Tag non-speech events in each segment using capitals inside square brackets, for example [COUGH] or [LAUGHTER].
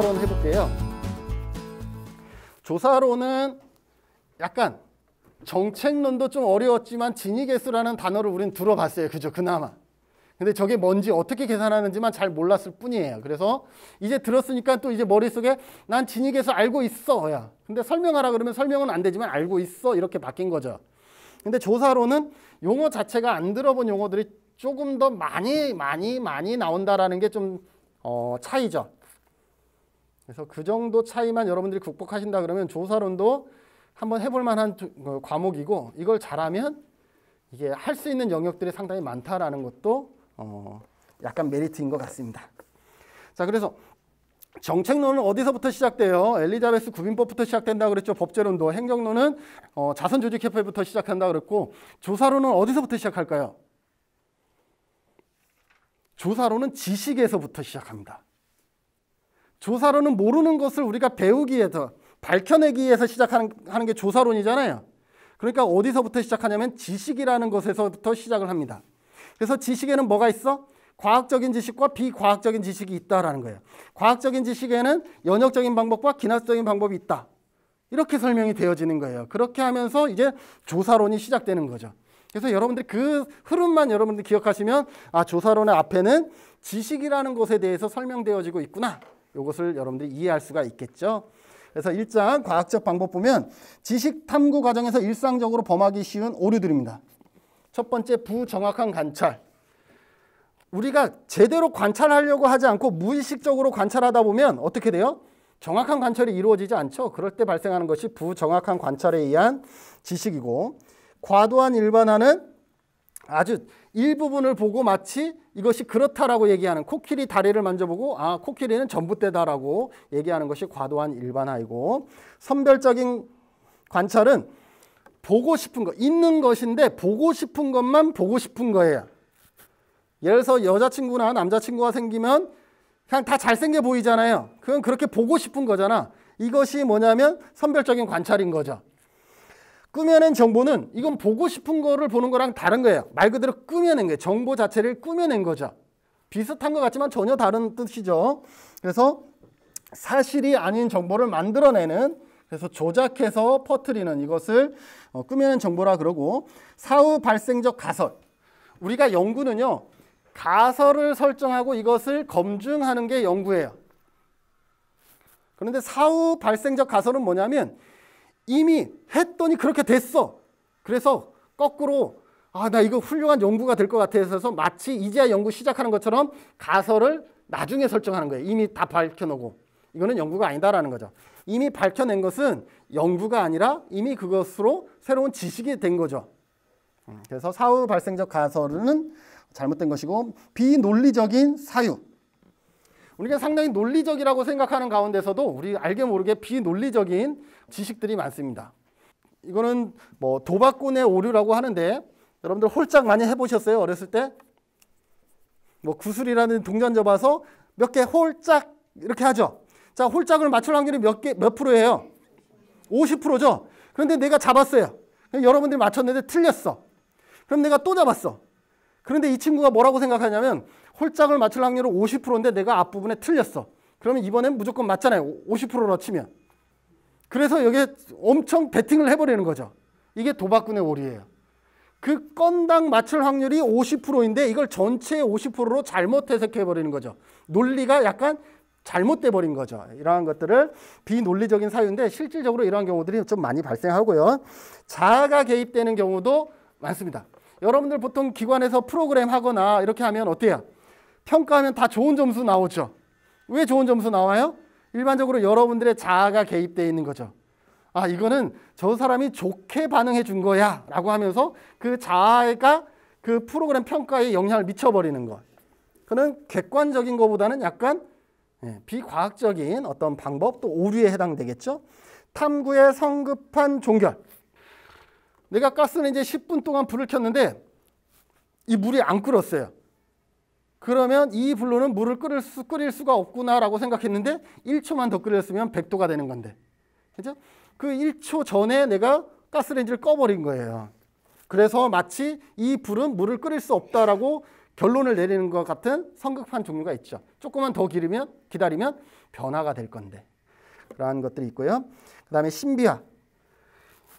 조사론 해볼게요. 조사론은 약간 정책론도 좀 어려웠지만 진위계수라는 단어를 우리는 들어봤어요. 그죠? 그나마. 근데 저게 뭔지 어떻게 계산하는지만 잘 몰랐을 뿐이에요. 그래서 이제 들었으니까 또 이제 머릿속에 난진위에수 알고 있어. 야. 근데 설명하라 그러면 설명은 안 되지만 알고 있어. 이렇게 바뀐 거죠. 근데 조사로는 용어 자체가 안 들어본 용어들이 조금 더 많이 많이 많이 나온다라는 게좀 어, 차이죠. 그래서 그 정도 차이만 여러분들이 극복하신다 그러면 조사론도 한번 해볼 만한 어, 과목이고 이걸 잘하면 이게 할 수 있는 영역들이 상당히 많다라는 것도 어 약간 메리트인 것 같습니다. 자 그래서 정책론은 어디서부터 시작돼요? 엘리자베스 구빈법부터 시작된다 그랬죠. 법제론도 행정론은 어, 자선조직협회부터 시작한다 그랬고 조사론은 어디서부터 시작할까요? 조사론은 지식에서부터 시작합니다. 조사론은 모르는 것을 우리가 배우기 위해서 밝혀내기 위해서 시작하는 게 조사론이잖아요. 그러니까 어디서부터 시작하냐면 지식이라는 것에서부터 시작을 합니다. 그래서 지식에는 뭐가 있어? 과학적인 지식과 비과학적인 지식이 있다라는 거예요. 과학적인 지식에는 연역적인 방법과 기나적인 방법이 있다. 이렇게 설명이 되어지는 거예요. 그렇게 하면서 이제 조사론이 시작되는 거죠. 그래서 여러분들그 흐름만 여러분들 기억하시면 아 조사론의 앞에는 지식이라는 것에 대해서 설명되어지고 있구나 이것을 여러분들이 이해할 수가 있겠죠. 그래서 1장 과학적 방법 보면 지식 탐구 과정에서 일상적으로 범하기 쉬운 오류들입니다. 첫 번째 부정확한 관찰. 우리가 제대로 관찰하려고 하지 않고 무의식적으로 관찰하다 보면 어떻게 돼요? 정확한 관찰이 이루어지지 않죠. 그럴 때 발생하는 것이 부정확한 관찰에 의한 지식이고 과도한 일반화는 아주 일부분을 보고 마치 이것이 그렇다라고 얘기하는 코끼리 다리를 만져보고 아 코끼리는 전부대다라고 얘기하는 것이 과도한 일반화이고 선별적인 관찰은 보고 싶은 것 있는 것인데 보고 싶은 것만 보고 싶은 거예요. 예를 들어서 여자친구나 남자친구가 생기면 그냥 다 잘생겨 보이잖아요. 그건 그렇게 보고 싶은 거잖아. 이것이 뭐냐면 선별적인 관찰인 거죠. 꾸며낸 정보는 이건 보고 싶은 거를 보는 거랑 다른 거예요. 말 그대로 꾸며낸 거예요. 정보 자체를 꾸며낸 거죠. 비슷한 것 같지만 전혀 다른 뜻이죠. 그래서 사실이 아닌 정보를 만들어내는 그래서 조작해서 퍼뜨리는 이것을 어, 꾸며낸 정보라 그러고 사후 발생적 가설 우리가 연구는요 가설을 설정하고 이것을 검증하는 게 연구예요. 그런데 사후 발생적 가설은 뭐냐면 이미 했더니 그렇게 됐어. 그래서 거꾸로 아, 나 이거 훌륭한 연구가 될 것 같아서 마치 이제야 연구 시작하는 것처럼 가설을 나중에 설정하는 거예요. 이미 다 밝혀놓고. 이거는 연구가 아니다라는 거죠. 이미 밝혀낸 것은 연구가 아니라 이미 그것으로 새로운 지식이 된 거죠. 음, 그래서 사후 발생적 가설은 잘못된 것이고 비논리적인 사유. 우리가 상당히 논리적이라고 생각하는 가운데서도 우리 알게 모르게 비논리적인 지식들이 많습니다. 이거는 뭐 도박꾼의 오류라고 하는데 여러분들 홀짝 많이 해보셨어요? 어렸을 때? 뭐 구슬이라는 동전 접어서 몇 개 홀짝 이렇게 하죠. 자, 홀짝을 맞출 확률이 몇 개, 몇 프로예요? 50%죠? 그런데 내가 잡았어요. 여러분들이 맞췄는데 틀렸어. 그럼 내가 또 잡았어. 그런데 이 친구가 뭐라고 생각하냐면 홀짝을 맞출 확률은 50%인데 내가 앞부분에 틀렸어. 그러면 이번엔 무조건 맞잖아요. 50%로 치면. 그래서 여기에 엄청 베팅을 해버리는 거죠. 이게 도박꾼의 오리예요. 그 건당 맞출 확률이 50%인데 이걸 전체의 50%로 잘못 해석해버리는 거죠. 논리가 약간 잘못돼 버린 거죠. 이러한 것들을 비논리적인 사유인데 실질적으로 이러한 경우들이 좀 많이 발생하고요. 자아가 개입되는 경우도 많습니다. 여러분들 보통 기관에서 프로그램 하거나 이렇게 하면 어때요? 평가하면 다 좋은 점수 나오죠. 왜 좋은 점수 나와요? 일반적으로 여러분들의 자아가 개입되어 있는 거죠. 아, 이거는 저 사람이 좋게 반응해 준 거야. 라고 하면서 그 자아가 그 프로그램 평가에 영향을 미쳐버리는 것. 그는 객관적인 것보다는 약간 예, 비과학적인 어떤 방법 또 오류에 해당되겠죠. 탐구의 성급한 종결. 내가 가스는 이제 10분 동안 불을 켰는데 이 물이 안 끓었어요. 그러면 이 불로는 물을 끓일, 수, 끓일 수가 없구나라고 생각했는데 1초만 더 끓였으면 100도가 되는 건데. 그죠? 그 1초 전에 내가 가스레인지를 꺼버린 거예요. 그래서 마치 이 불은 물을 끓일 수 없다라고 결론을 내리는 것 같은 성급한 종류가 있죠. 조금만 더 기르면, 기다리면 변화가 될 건데. 그러 것들이 있고요. 그 다음에 신비화.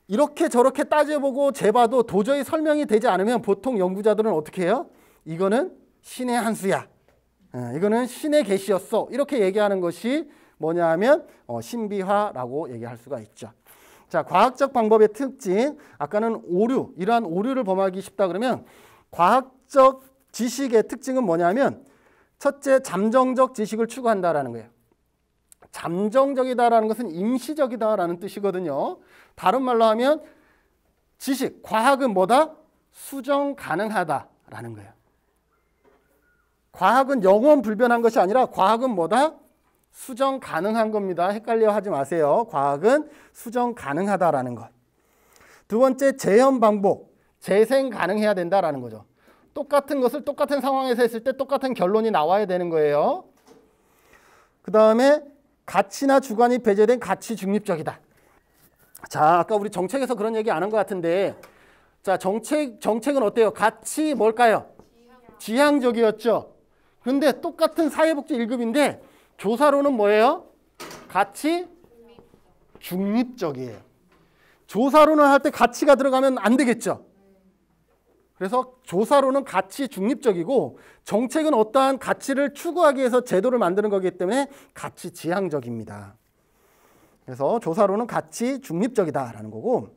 이렇게 저렇게 따져보고 재봐도 도저히 설명이 되지 않으면 보통 연구자들은 어떻게 해요? 이거는 신의 한 수야. 어, 이거는 신의 계시였어. 이렇게 얘기하는 것이 뭐냐 하면 어, 신비화라고 얘기할 수가 있죠. 자, 과학적 방법의 특징. 아까는 오류, 이러한 오류를 범하기 쉽다 그러면 과학적 지식의 특징은 뭐냐면 첫째 잠정적 지식을 추구한다라는 거예요. 잠정적이다라는 것은 임시적이다라는 뜻이거든요. 다른 말로 하면 지식, 과학은 뭐다? 수정 가능하다라는 거예요. 과학은 영원 불변한 것이 아니라 과학은 뭐다? 수정 가능한 겁니다. 헷갈려 하지 마세요. 과학은 수정 가능하다라는 것. 두 번째, 재현 방법. 재생 가능해야 된다라는 거죠. 똑같은 것을 똑같은 상황에서 했을 때 똑같은 결론이 나와야 되는 거예요. 그 다음에 가치나 주관이 배제된 가치 중립적이다. 자, 아까 우리 정책에서 그런 얘기 안 한 것 같은데, 자, 정책, 정책은 어때요? 가치 뭘까요? 지향적이었죠? 근데 똑같은 사회복지 1급인데 조사로는 뭐예요? 같이 중립적이에요. 조사로는 할 때 가치가 들어가면 안 되겠죠. 그래서 조사로는 가치 중립적이고 정책은 어떠한 가치를 추구하기 위해서 제도를 만드는 거기 때문에 가치 지향적입니다. 그래서 조사로는 가치 중립적이다라는 거고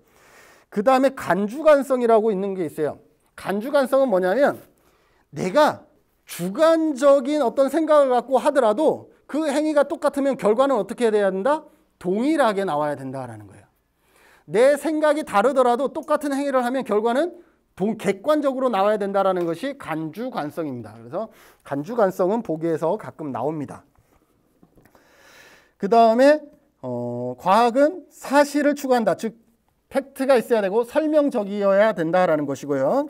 그 다음에 간주간성이라고 있는 게 있어요. 간주간성은 뭐냐면 내가 주관적인 어떤 생각을 갖고 하더라도 그 행위가 똑같으면 결과는 어떻게 돼야 된다? 동일하게 나와야 된다라는 거예요. 내 생각이 다르더라도 똑같은 행위를 하면 결과는 동, 객관적으로 나와야 된다라는 것이 간주관성입니다. 그래서 간주관성은 보기에서 가끔 나옵니다. 그 다음에 어, 과학은 사실을 추구한다. 즉 팩트가 있어야 되고 설명적이어야 된다라는 것이고요.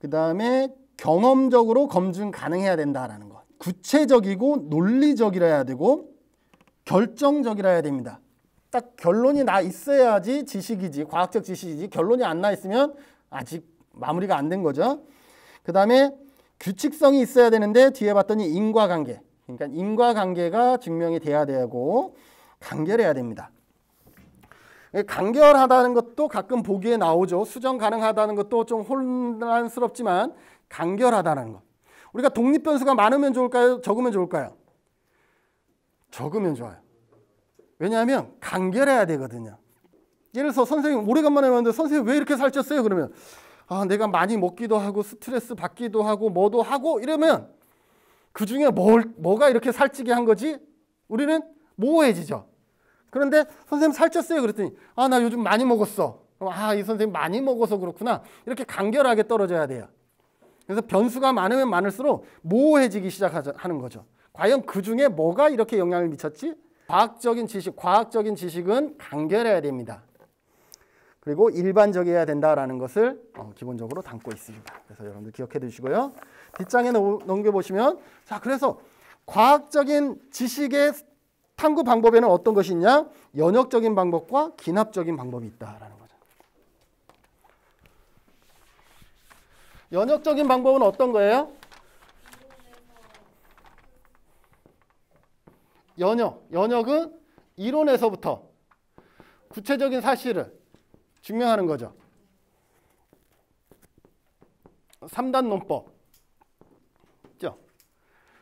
그 다음에 경험적으로 검증 가능해야 된다라는 것. 구체적이고 논리적이라야 되고 결정적이라야 됩니다. 딱 결론이 나 있어야지 지식이지 과학적 지식이지 결론이 안 나 있으면 아직 마무리가 안 된 거죠. 그 다음에 규칙성이 있어야 되는데 뒤에 봤더니 인과관계 그러니까 인과관계가 증명이 돼야 되고 간결해야 됩니다. 예, 간결하다는 것도 가끔 보기에 나오죠. 수정 가능하다는 것도 좀 혼란스럽지만 간결하다는 것. 우리가 독립 변수가 많으면 좋을까요? 적으면 좋을까요? 적으면 좋아요. 왜냐하면 간결해야 되거든요. 예를 들어서 선생님 오래간만에 왔는데 선생님 왜 이렇게 살쪘어요? 그러면 아 내가 많이 먹기도 하고 스트레스 받기도 하고 뭐도 하고 이러면 그 중에 뭘 뭐가 이렇게 살찌게 한 거지? 우리는 모호해지죠. 그런데 선생님 살쪘어요 그랬더니 아나 요즘 많이 먹었어. 아이 선생님 많이 먹어서 그렇구나. 이렇게 간결하게 떨어져야 돼요. 그래서 변수가 많으면 많을수록 모호해지기 시작하는 거죠. 과연 그 중에 뭐가 이렇게 영향을 미쳤지? 과학적인 지식, 과학적인 지식은 간결해야 됩니다. 그리고 일반적이어야 된다라는 것을 어, 기본적으로 담고 있습니다. 그래서 여러분들 기억해 두시고요. 뒷장에 넘겨보시면 자 그래서 과학적인 지식의 탐구 방법에는 어떤 것이 있냐? 연역적인 방법과 기납적인 방법이 있다라는 연역적인 방법은 어떤 거예요? 연역. 연역은 이론에서부터 구체적인 사실을 증명하는 거죠. 3단 논법. 그죠?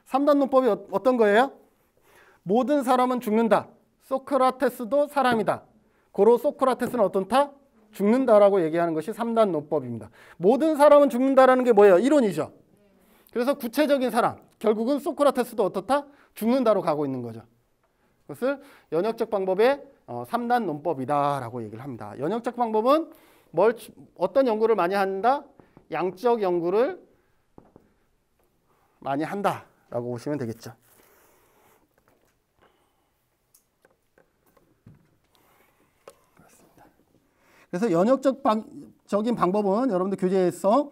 3단 논법이 어, 어떤 거예요? 모든 사람은 죽는다. 소크라테스도 사람이다. 고로 소크라테스는 어떤 타? 죽는다라고 얘기하는 것이 3단 논법입니다. 모든 사람은 죽는다라는 게 뭐예요? 이론이죠. 그래서 구체적인 사람, 결국은 소크라테스도 어떻다? 죽는다로 가고 있는 거죠. 그것을 연역적 방법의 3단 어, 논법이다라고 얘기를 합니다. 연역적 방법은 뭘 어떤 연구를 많이 한다? 양적 연구를 많이 한다라고 보시면 되겠죠. 그래서 연역적적인 방법은 여러분들 교재에서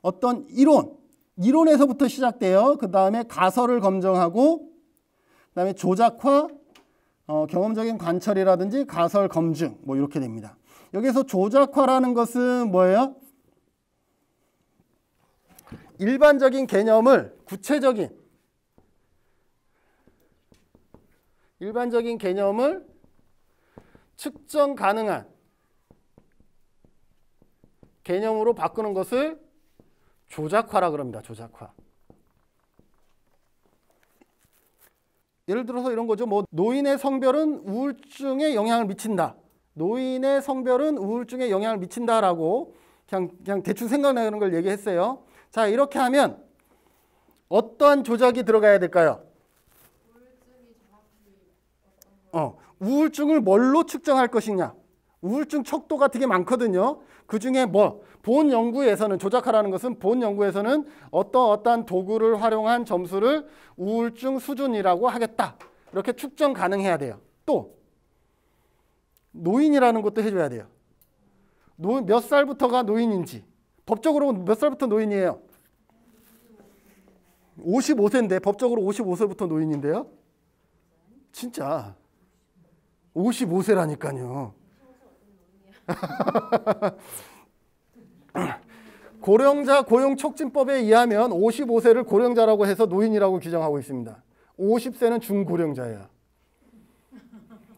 어떤 이론, 이론에서부터 시작되어 그 다음에 가설을 검증하고 그 다음에 조작화, 어, 경험적인 관찰이라든지 가설 검증 뭐 이렇게 됩니다. 여기서 조작화라는 것은 뭐예요? 일반적인 개념을 구체적인 일반적인 개념을 측정 가능한 개념으로 바꾸는 것을 조작화라 그럽니다. 조작화. 예를 들어서 이런 거죠. 뭐 노인의 성별은 우울증에 영향을 미친다. 노인의 성별은 우울증에 영향을 미친다라고 그냥 그냥 대충 생각나는 걸 얘기했어요. 자, 이렇게 하면 어떠한 조작이 들어가야 될까요? 어, 우울증을 뭘로 측정할 것이냐? 우울증 척도가 되게 많거든요. 그 중에 뭐, 본 연구에서는, 조작하라는 것은 본 연구에서는 어떤 어떤 도구를 활용한 점수를 우울증 수준이라고 하겠다. 이렇게 측정 가능해야 돼요. 또, 노인이라는 것도 해줘야 돼요. 노, 몇 살부터가 노인인지. 법적으로 몇 살부터 노인이에요? 55세인데, 법적으로 55세부터 노인인데요? 진짜. 55세라니까요. [LAUGHS] 고령자 고용 촉진법에 의하면 55세를 고령자라고 해서 노인이라고 규정하고 있습니다. 50세는 중고령자예요.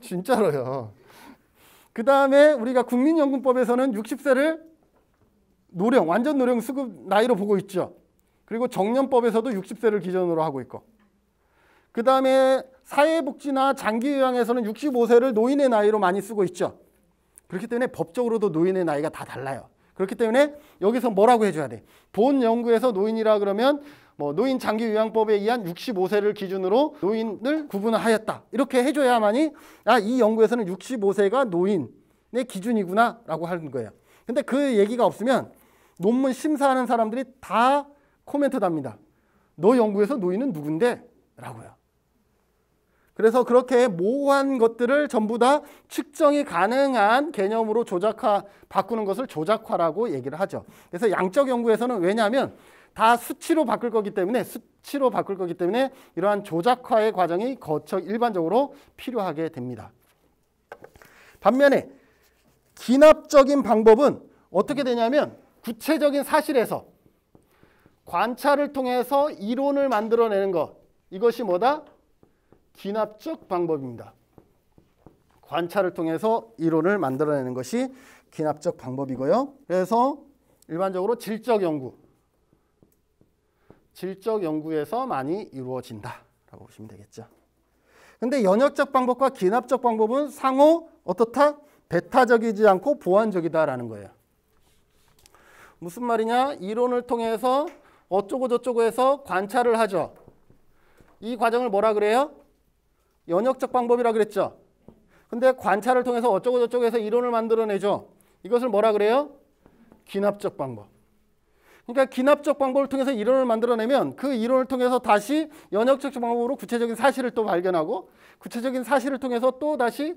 진짜로요. 그 다음에 우리가 국민연금법에서는 60세를 노령, 완전 노령 수급 나이로 보고 있죠. 그리고 정년법에서도 60세를 기준으로 하고 있고. 그 다음에 사회복지나 장기요양에서는 65세를 노인의 나이로 많이 쓰고 있죠. 그렇기 때문에 법적으로도 노인의 나이가 다 달라요. 그렇기 때문에 여기서 뭐라고 해줘야 돼? 본 연구에서 노인이라 그러면 뭐 노인 장기 요양법에 의한 65세를 기준으로 노인을 구분하였다. 이렇게 해줘야만이 아이 연구에서는 65세가 노인의 기준이구나라고 하는 거예요. 근데 그 얘기가 없으면 논문 심사하는 사람들이 다 코멘트 답니다. 너 연구에서 노인은 누군데? 라고요. 그래서 그렇게 모호한 것들을 전부 다 측정이 가능한 개념으로 조작화 바꾸는 것을 조작화라고 얘기를 하죠. 그래서 양적 연구에서는 왜냐하면 다 수치로 바꿀 거기 때문에 수치로 바꿀 거기 때문에 이러한 조작화의 과정이 거쳐 일반적으로 필요하게 됩니다. 반면에 기납적인 방법은 어떻게 되냐면 구체적인 사실에서 관찰을 통해서 이론을 만들어내는 것 이것이 뭐다? 귀납적 방법입니다. 관찰을 통해서 이론을 만들어내는 것이 귀납적 방법이고요. 그래서 일반적으로 질적 연구, 질적 연구에서 많이 이루어진다라고 보시면 되겠죠. 근데 연역적 방법과 귀납적 방법은 상호 어떻다? 배타적이지 않고 보완적이다라는 거예요. 무슨 말이냐? 이론을 통해서 어쩌고 저쩌고 해서 관찰을 하죠. 이 과정을 뭐라 그래요? 연역적 방법이라 그랬죠. 근데 관찰을 통해서 어쩌고 저쩌고 해서 이론을 만들어내죠. 이것을 뭐라 그래요? 귀납적 방법. 그러니까 귀납적 방법을 통해서 이론을 만들어내면 그 이론을 통해서 다시 연역적 방법으로 구체적인 사실을 또 발견하고 구체적인 사실을 통해서 또 다시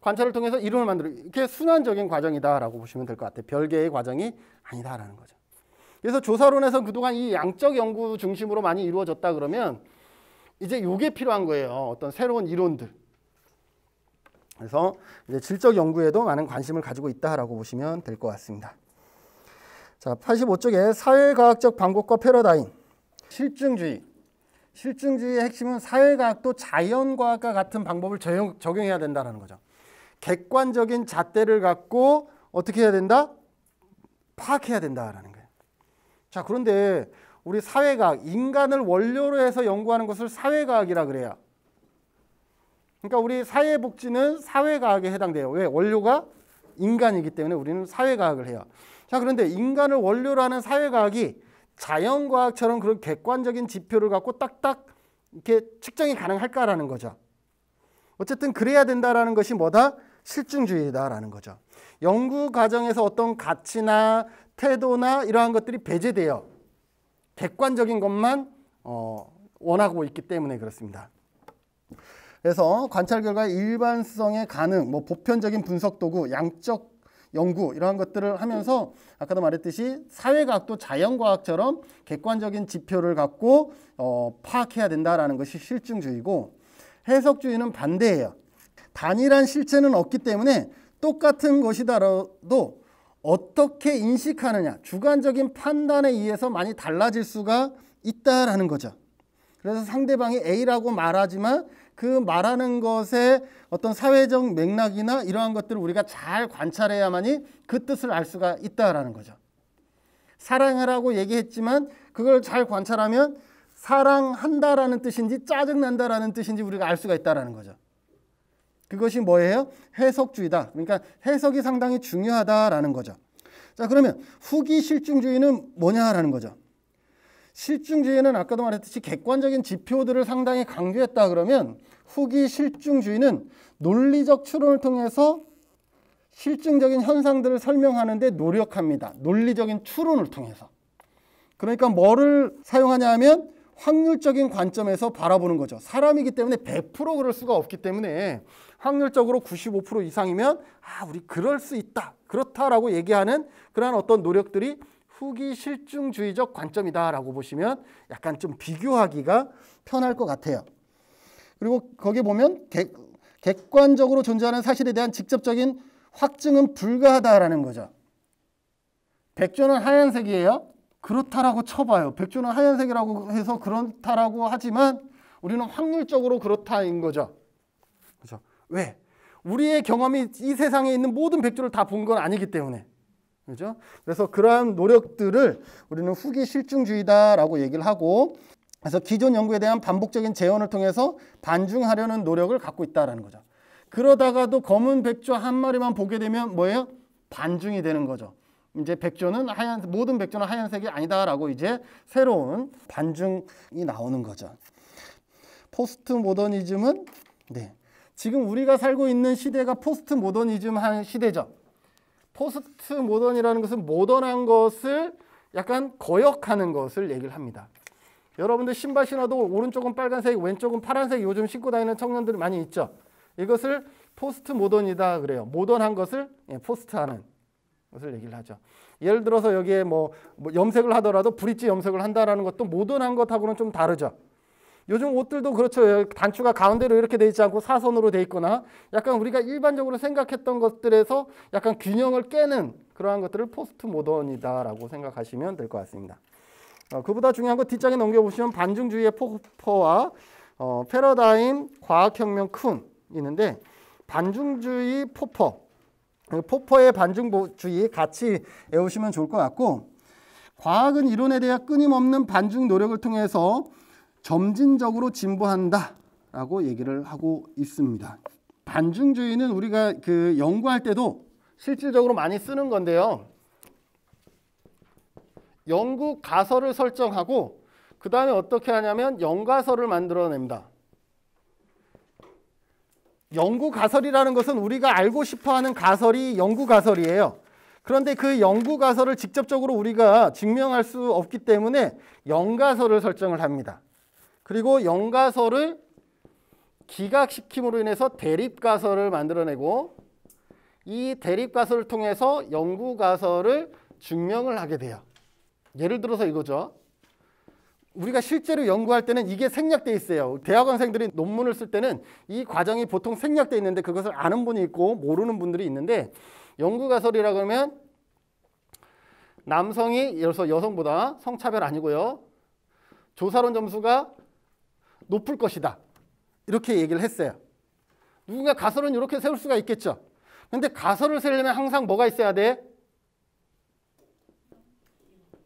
관찰을 통해서 이론을 만들어 이게 순환적인 과정이다라고 보시면 될 것 같아요. 별개의 과정이 아니다라는 거죠. 그래서 조사론에서 그동안 이 양적 연구 중심으로 많이 이루어졌다 그러면 이제 이게 필요한 거예요. 어떤 새로운 이론들. 그래서 이제 질적 연구에도 많은 관심을 가지고 있다라고 보시면 될 것 같습니다. 자, 85쪽에 사회과학적 방법과 패러다임, 실증주의. 실증주의의 핵심은 사회과학도 자연과학과 같은 방법을 적용, 해야 된다는 거죠. 객관적인 잣대를 갖고 어떻게 해야 된다? 파악해야 된다라는 거예요. 자, 그런데 우리 사회과학, 인간을 원료로 해서 연구하는 것을 사회과학이라 그래요. 그러니까 우리 사회복지는 사회과학에 해당돼요. 왜? 원료가 인간이기 때문에 우리는 사회과학을 해요. 자, 그런데 인간을 원료로 하는 사회과학이 자연과학처럼 그런 객관적인 지표를 갖고 딱딱 이렇게 측정이 가능할까라는 거죠. 어쨌든 그래야 된다라는 것이 뭐다? 실증주의다라는 거죠. 연구 과정에서 어떤 가치나 태도나 이러한 것들이 배제돼요. 객관적인 것만 어, 원하고 있기 때문에 그렇습니다. 그래서 관찰 결과 의 일반성의 가능, 뭐 보편적인 분석 도구, 양적 연구 이러한 것들을 하면서 아까도 말했듯이 사회과학도 자연과학처럼 객관적인 지표를 갖고 어, 파악해야 된다라는 것이 실증주의고 해석주의는 반대예요. 단일한 실체는 없기 때문에 똑같은 것이다라도 어떻게 인식하느냐 주관적인 판단에 의해서 많이 달라질 수가 있다라는 거죠. 그래서 상대방이 A라고 말하지만 그 말하는 것의 어떤 사회적 맥락이나 이러한 것들을 우리가 잘 관찰해야만이 그 뜻을 알 수가 있다라는 거죠. 사랑하라고 얘기했지만 그걸 잘 관찰하면 사랑한다라는 뜻인지 짜증난다라는 뜻인지 우리가 알 수가 있다라는 거죠. 그것이 뭐예요? 해석주의다. 그러니까 해석이 상당히 중요하다라는 거죠. 자, 그러면 후기 실증주의는 뭐냐라는 거죠. 실증주의는 아까도 말했듯이 객관적인 지표들을 상당히 강조했다 그러면 후기 실증주의는 논리적 추론을 통해서 실증적인 현상들을 설명하는데 노력합니다. 논리적인 추론을 통해서. 그러니까 뭐를 사용하냐 하면 확률적인 관점에서 바라보는 거죠. 사람이기 때문에 100% 그럴 수가 없기 때문에 확률적으로 95% 이상이면 아, 우리 그럴 수 있다. 그렇다라고 얘기하는 그러한 어떤 노력들이 후기 실증주의적 관점이다라고 보시면 약간 좀 비교하기가 편할 것 같아요. 그리고 거기 보면 객, 객관적으로 존재하는 사실에 대한 직접적인 확증은 불가하다라는 거죠. 백조는 하얀색이에요. 그렇다라고 쳐봐요. 백조는 하얀색이라고 해서 그렇다라고 하지만 우리는 확률적으로 그렇다인 거죠. 그죠? 왜? 우리의 경험이 이 세상에 있는 모든 백조를 다 본 건 아니기 때문에. 그죠? 그래서 그러한 노력들을 우리는 후기 실증주의다라고 얘기를 하고 그래서 기존 연구에 대한 반복적인 재현을 통해서 반증하려는 노력을 갖고 있다라는 거죠. 그러다가도 검은 백조 한 마리만 보게 되면 뭐예요? 반증이 되는 거죠. 이제 백조는 하얀 모든 백조는 하얀색이 아니다라고 이제 새로운 반증이 나오는 거죠. 포스트 모더니즘은 네. 지금 우리가 살고 있는 시대가 포스트 모더니즘한 시대죠. 포스트 모던이라는 것은 모던한 것을 약간 거역하는 것을 얘기를 합니다. 여러분들 신발 신어도 오른쪽은 빨간색, 왼쪽은 파란색 요즘 신고 다니는 청년들 이 많이 있죠. 이것을 포스트 모던이다 그래요. 모던한 것을 예, 포스트하는 것을 얘기를 하죠. 예를 들어서 여기에 뭐, 뭐 염색을 하더라도 브릿지 염색을 한다라는 것도 모던한 것하고는 좀 다르죠. 요즘 옷들도 그렇죠. 예, 단추가 가운데로 이렇게 돼 있지 않고 사선으로 돼 있거나 약간 우리가 일반적으로 생각했던 것들에서 약간 균형을 깨는 그러한 것들을 포스트 모던이다라고 생각하시면 될 것 같습니다. 어, 그보다 중요한 건 뒷장에 넘겨보시면 반중주의의 포커와 어, 패러다임 과학혁명 쿤 있는데 반중주의 포퍼 그 포퍼의 반중주의 같이 외우시면 좋을 것 같고 과학은 이론에 대한 끊임없는 반중 노력을 통해서 점진적으로 진보한다 라고 얘기를 하고 있습니다. 반증주의는 우리가 그 연구할 때도 실질적으로 많이 쓰는 건데요. 연구 가설을 설정하고 그 다음에 어떻게 하냐면 연가설을 만들어냅니다. 연구 가설이라는 것은 우리가 알고 싶어하는 가설이 연구 가설이에요. 그런데 그연구 가설을 직접적으로 우리가 증명할 수 없기 때문에 영가설을 설정을 합니다. 그리고 영가설을 기각시킴으로 인해서 대립가설을 만들어내고 이 대립가설을 통해서 연구가설을 증명을 하게 돼요. 예를 들어서 이거죠. 우리가 실제로 연구할 때는 이게 생략돼 있어요. 대학원생들이 논문을 쓸 때는 이 과정이 보통 생략돼 있는데 그것을 아는 분이 있고 모르는 분들이 있는데 연구가설이라 그러면 남성이 예어서 여성보다 성차별 아니고요. 조사론 점수가 높을 것이다. 이렇게 얘기를 했어요. 누군가 가설은 이렇게 세울 수가 있겠죠. 근데 가설을 세려면 항상 뭐가 있어야 돼?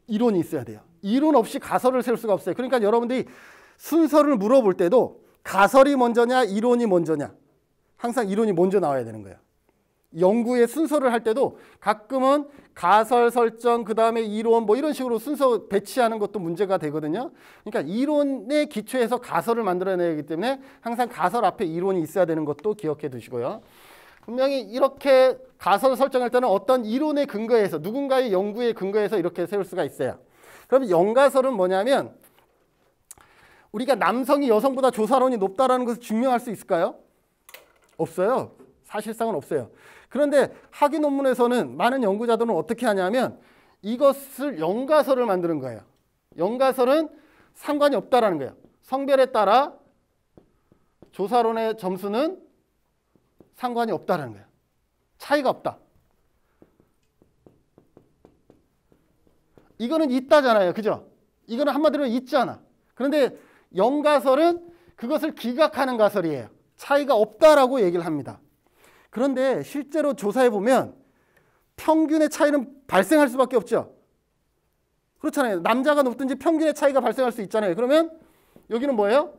이론이 있어야 돼요. 이론 없이 가설을 세울 수가 없어요. 그러니까 여러분들이 순서를 물어볼 때도 가설이 먼저냐 이론이 먼저냐 항상 이론이 먼저 나와야 되는 거예요. 연구의 순서를 할 때도 가끔은 가설 설정 그 다음에 이론 뭐 이런 식으로 순서 배치하는 것도 문제가 되거든요. 그러니까 이론의 기초에서 가설을 만들어내기 때문에 항상 가설 앞에 이론이 있어야 되는 것도 기억해 두시고요. 분명히 이렇게 가설 설정할 때는 어떤 이론의 근거에서 누군가의 연구의 근거에서 이렇게 세울 수가 있어요. 그럼 연가설은 뭐냐면 우리가 남성이 여성보다 조사론이 높다라는 것을 증명할 수 있을까요? 없어요. 사실상은 없어요. 그런데 학위 논문에서는 많은 연구자들은 어떻게 하냐면 이것을 영가설을 만드는 거예요. 영가설은 상관이 없다라는 거예요. 성별에 따라 조사론의 점수는 상관이 없다라는 거예요. 차이가 없다. 이거는 있다잖아요. 그죠? 이거는 한마디로 있잖아. 그런데 영가설은 그것을 기각하는 가설이에요. 차이가 없다라고 얘기를 합니다. 그런데 실제로 조사해 보면 평균의 차이는 발생할 수밖에 없죠. 그렇잖아요. 남자가 높든지 평균의 차이가 발생할 수 있잖아요. 그러면 여기는 뭐예요?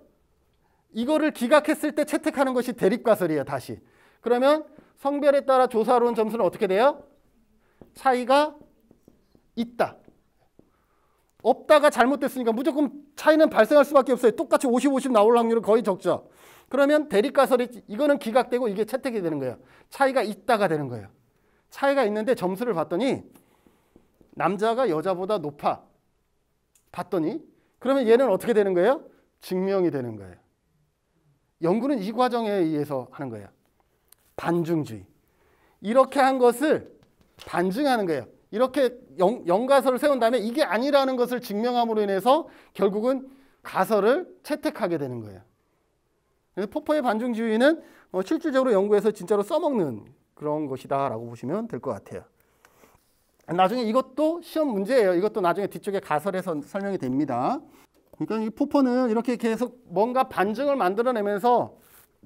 이거를 기각했을 때 채택하는 것이 대립가설이에요. 다시. 그러면 성별에 따라 조사로온 점수는 어떻게 돼요? 차이가 있다. 없다가 잘못됐으니까 무조건 차이는 발생할 수밖에 없어요. 똑같이 50, 50 나올 확률은 거의 적죠. 그러면 대립가설이 이거는 기각되고 이게 채택이 되는 거예요. 차이가 있다가 되는 거예요. 차이가 있는데 점수를 봤더니 남자가 여자보다 높아. 봤더니 그러면 얘는 어떻게 되는 거예요? 증명이 되는 거예요. 연구는 이 과정에 의해서 하는 거예요. 반중주의 이렇게 한 것을 반증하는 거예요. 이렇게 영, 가설을 세운 다음에 이게 아니라는 것을 증명함으로 인해서 결국은 가설을 채택하게 되는 거예요. 그래서 포의 반증주의는 어, 실질적으로 연구에서 진짜로 써먹는 그런 것이다라고 보시면 될 것 같아요. 나중에 이것도 시험 문제예요. 이것도 나중에 뒤쪽에 가설에서 설명이 됩니다. 그러니까 이포는 이렇게 계속 뭔가 반증을 만들어내면서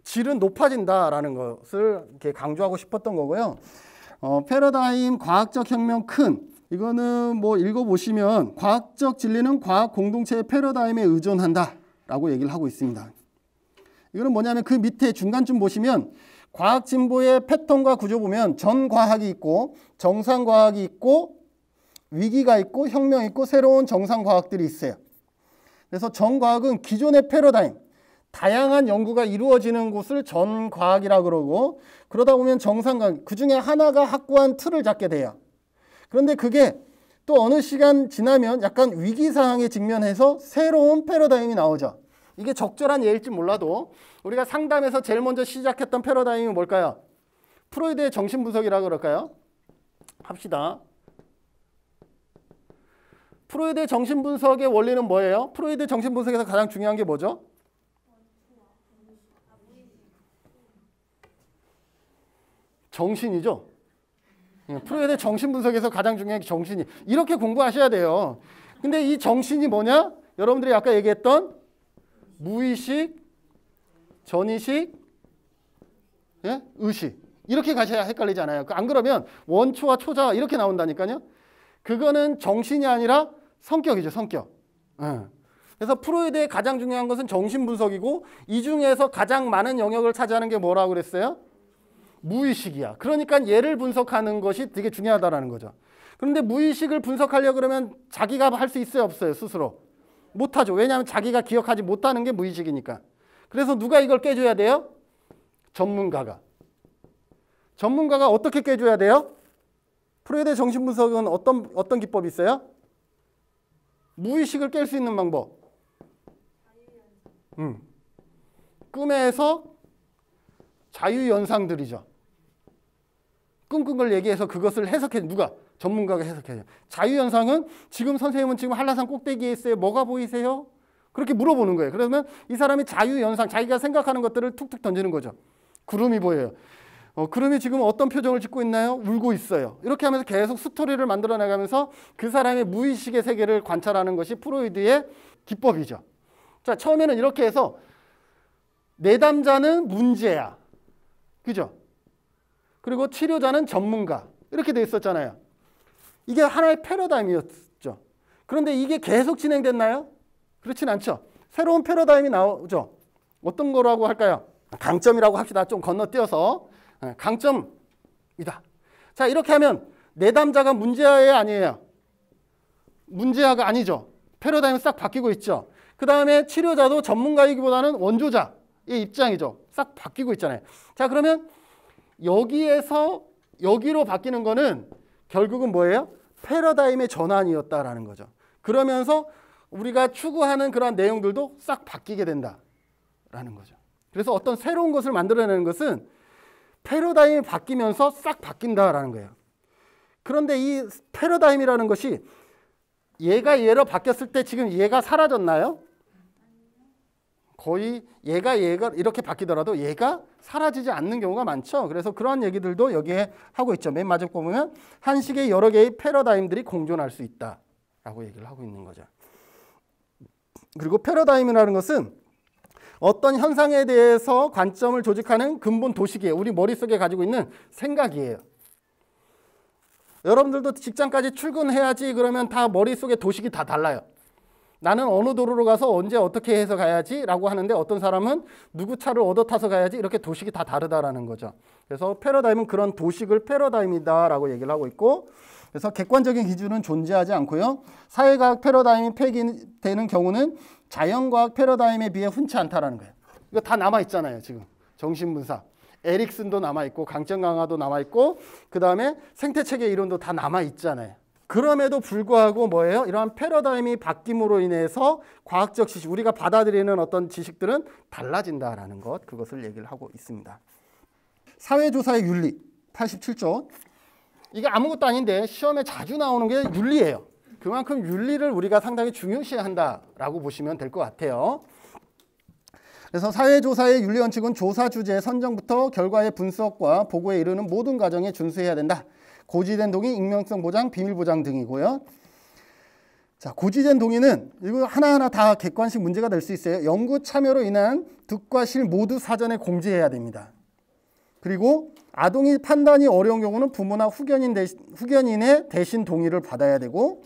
질은 높아진다라는 것을 이렇게 강조하고 싶었던 거고요. 어, 패러다임 과학적 혁명 큰 이거는 뭐 읽어보시면 과학적 진리는 과학 공동체의 패러다임에 의존한다 라고 얘기를 하고 있습니다. 이거는 뭐냐면 그 밑에 중간쯤 보시면 과학 진보의 패턴과 구조 보면 전과학이 있고 정상과학이 있고 위기가 있고 혁명 이 있고 새로운 정상과학들이 있어요. 그래서 정과학은 기존의 패러다임 다양한 연구가 이루어지는 곳을 전과학이라 그러고 그러다 보면 정상과학 그 중에 하나가 확고한 틀을 잡게 돼요. 그런데 그게 또 어느 시간 지나면 약간 위기 상황에 직면해서 새로운 패러다임이 나오죠. 이게 적절한 예일지 몰라도 우리가 상담에서 제일 먼저 시작했던 패러다임이 뭘까요? 프로이드의 정신분석이라 그럴까요? 합시다. 프로이드의 정신분석의 원리는 뭐예요? 프로이드 정신분석에서 가장 중요한 게 뭐죠? 정신이죠. 음, 프로의 정신분석에서 가장 중요한 게 정신이. 이렇게 공부하셔야 돼요. 근데 이 정신이 뭐냐? 여러분들이 아까 얘기했던 무의식, 전의식, 예? 의식. 이렇게 가셔야 헷갈리잖아요. 그 안 그러면 원초와 초자 이렇게 나온다니까요. 그거는 정신이 아니라 성격이죠, 성격. 예. 그래서 프로이드의 가장 중요한 것은 정신 분석이고 이 중에서 가장 많은 영역을 차지하는 게 뭐라고 그랬어요? 무의식이야. 그러니까 얘를 분석하는 것이 되게 중요하다라는 거죠. 그런데 무의식을 분석하려 고 그러면 자기가 할 수 있어요, 없어요, 스스로? 못하죠. 왜냐하면 자기가 기억하지 못하는 게 무의식이니까. 그래서 누가 이걸 깨줘야 돼요? 전문가가. 전문가가 어떻게 깨줘야 돼요? 프로이드 정신분석은 어떤, 어떤 기법이 있어요? 무의식을 깰 수 있는 방법. 음. 꿈에서 자유연상들이죠. 꿈꾼 걸 얘기해서 그것을 해석해 누가? 전문가가 해석해요. 자유현상은 지금 선생님은 지금 한라산 꼭대기에 있어요. 뭐가 보이세요? 그렇게 물어보는 거예요. 그러면 이 사람이 자유현상, 자기가 생각하는 것들을 툭툭 던지는 거죠. 구름이 보여요. 어, 구름이 지금 어떤 표정을 짓고 있나요? 울고 있어요. 이렇게 하면서 계속 스토리를 만들어 나가면서 그 사람의 무의식의 세계를 관찰하는 것이 프로이드의 기법이죠. 자, 처음에는 이렇게 해서 내담자는 문제야. 그죠? 그리고 치료자는 전문가 이렇게 돼 있었잖아요. 이게 하나의 패러다임이었죠. 그런데 이게 계속 진행됐나요? 그렇진 않죠. 새로운 패러다임이 나오죠. 어떤 거라고 할까요? 강점이라고 합시다. 좀 건너뛰어서 네, 강점이다. 자 이렇게 하면 내담자가 문제아예 아니에요. 문제아가 아니죠. 패러다임이 싹 바뀌고 있죠. 그 다음에 치료자도 전문가이기보다는 원조자의 입장이죠. 싹 바뀌고 있잖아요. 자 그러면 여기에서 여기로 바뀌는 거는 결국은 뭐예요? 패러다임의 전환이었다라는 거죠. 그러면서 우리가 추구하는 그런 내용들도 싹 바뀌게 된다라는 거죠. 그래서 어떤 새로운 것을 만들어내는 것은 패러다임이 바뀌면서 싹 바뀐다라는 거예요. 그런데 이 패러다임이라는 것이 얘가 얘로 바뀌었을 때 지금 얘가 사라졌나요? 거의 얘가 얘가 이렇게 바뀌더라도 얘가 사라지지 않는 경우가 많죠. 그래서 그러한 얘기들도 여기에 하고 있죠. 맨 마지막 보면 한식의 여러 개의 패러다임들이 공존할 수 있다라고 얘기를 하고 있는 거죠. 그리고 패러다임이라는 것은 어떤 현상에 대해서 관점을 조직하는 근본 도식이에요. 우리 머릿속에 가지고 있는 생각이에요. 여러분들도 직장까지 출근해야지 그러면 다 머릿속에 도식이 다 달라요. 나는 어느 도로로 가서 언제 어떻게 해서 가야지 라고 하는데 어떤 사람은 누구 차를 얻어 타서 가야지 이렇게 도식이 다 다르다라는 거죠. 그래서 패러다임은 그런 도식을 패러다임이다라고 얘기를 하고 있고 그래서 객관적인 기준은 존재하지 않고요. 사회과학 패러다임이 폐기되는 경우는 자연과학 패러다임에 비해 흔치 않다라는 거예요. 이거 다 남아있잖아요. 지금 정신분사. 에릭슨도 남아있고 강점 강화도 남아있고 그 다음에 생태체계 이론도 다 남아있잖아요. 그럼에도 불구하고 뭐예요? 이러한 패러다임이 바뀜으로 인해서 과학적 지식, 우리가 받아들이는 어떤 지식들은 달라진다라는 것, 그것을 얘기를 하고 있습니다. 사회조사의 윤리, 87조. 이게 아무것도 아닌데 시험에 자주 나오는 게 윤리예요. 그만큼 윤리를 우리가 상당히 중요시한다라고 보시면 될 것 같아요. 그래서 사회조사의 윤리원칙은 조사 주제 선정부터 결과의 분석과 보고에 이르는 모든 과정에 준수해야 된다. 고지된 동의, 익명성 보장, 비밀 보장 등이고요. 자, 고지된 동의는 이거 하나하나 다 객관식 문제가 될 수 있어요. 연구 참여로 인한 득과 실 모두 사전에 공지해야 됩니다. 그리고 아동이 판단이 어려운 경우는 부모나 후견인 대신, 후견인의 대신 동의를 받아야 되고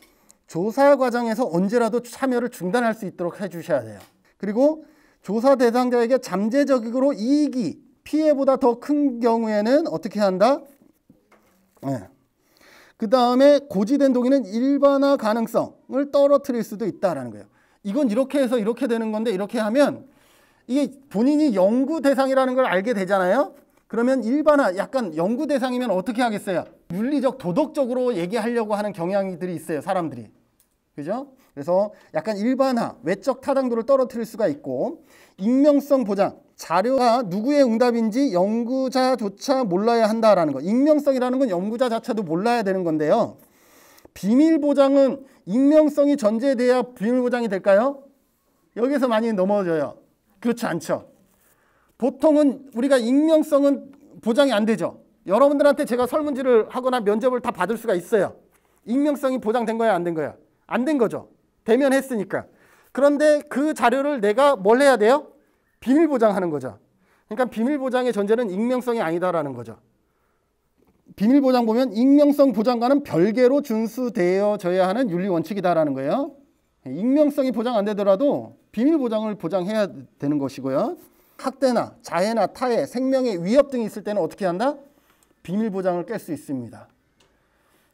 조사 과정에서 언제라도 참여를 중단할 수 있도록 해주셔야 돼요. 그리고 조사 대상자에게 잠재적으로 이익이 피해보다 더 큰 경우에는 어떻게 한다? 네. 그 다음에 고지된 동의는 일반화 가능성을 떨어뜨릴 수도 있다라는 거예요. 이건 이렇게 해서 이렇게 되는 건데 이렇게 하면 이게 본인이 연구 대상이라는 걸 알게 되잖아요. 그러면 일반화 약간 연구 대상이면 어떻게 하겠어요? 윤리적 도덕적으로 얘기하려고 하는 경향들이 있어요. 사람들이. 그죠? 그래서 약간 일반화, 외적 타당도를 떨어뜨릴 수가 있고 익명성 보장. 자료가 누구의 응답인지 연구자조차 몰라야 한다라는 거. 익명성이라는 건 연구자 자체도 몰라야 되는 건데요. 비밀 보장은 익명성이 전제돼야 비밀 보장이 될까요? 여기서 많이 넘어져요. 그렇지 않죠. 보통은 우리가 익명성은 보장이 안 되죠. 여러분들한테 제가 설문지를 하거나 면접을 다 받을 수가 있어요. 익명성이 보장된 거야 안 된 거야? 안 된 거죠. 대면했으니까. 그런데 그 자료를 내가 뭘 해야 돼요? 비밀 보장하는 거죠. 그러니까 비밀 보장의 전제는 익명성이 아니다라는 거죠. 비밀 보장 보면 익명성 보장과는 별개로 준수되어져야 하는 윤리 원칙이다라는 거예요. 익명성이 보장 안 되더라도 비밀 보장을 보장해야 되는 것이고요. 학대나 자해나 타해, 생명의 위협 등이 있을 때는 어떻게 한다? 비밀 보장을 깰 수 있습니다.